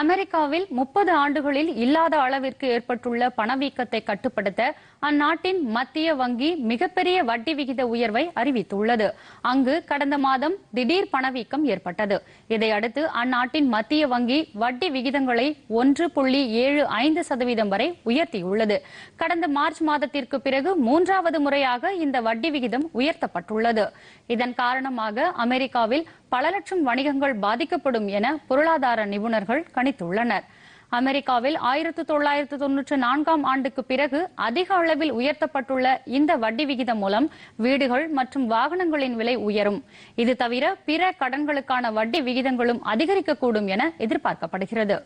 அமெரிக்காவில் முப்பது ஆண்டுகளில் இல்லாத அளவிற்கு ஏற்பட்டுள்ள பணவீக்கத்தை கட்டுப்படுத்த அந்நாட்டின் மத்திய வங்கி மிகப்பெரிய வட்டி விகித உயர்வை அறிவித்துள்ளது அங்கு கடந்த மாதம் திடீர் பணவீக்கம் ஏற்பட்டது இதையடுத்து அந்நாட்டின் மத்திய வங்கி வட்டி விகிதங்களை ஒன்று புள்ளி ஏழு ஐந்து சதவீதம் வரை உயர்த்தியுள்ளது கடந்த மார்ச் மாதத்திற்கு பிறகு மூன்றாவது முறையாக இந்த வட்டி விகிதம் உயர்த்தப்பட்டுள்ளது இதன் காரணமாக அமெரிக்காவில் பல லட்சம் வணிகங்கள் பாதிக்கப்படும் என பொருளாதார நிபுணர்கள் கணித்துள்ளனர் அமெரிக்காவில் ஆயிரத்து தொள்ளாயிரத்து தொன்னூற்று நான்காம் ஆண்டுக்கு பிறகு அதிக அளவில் உயர்த்தப்பட்டுள்ள இந்த வட்டி விகிதம் மூலம் வீடுகள் மற்றும் வாகனங்களின் விலை உயரும் இது தவிர பிற கடன்களுக்கான வட்டி விகிதங்களும் அதிகரிக்கக்கூடும் என எதிர்பார்க்கப்படுகிறது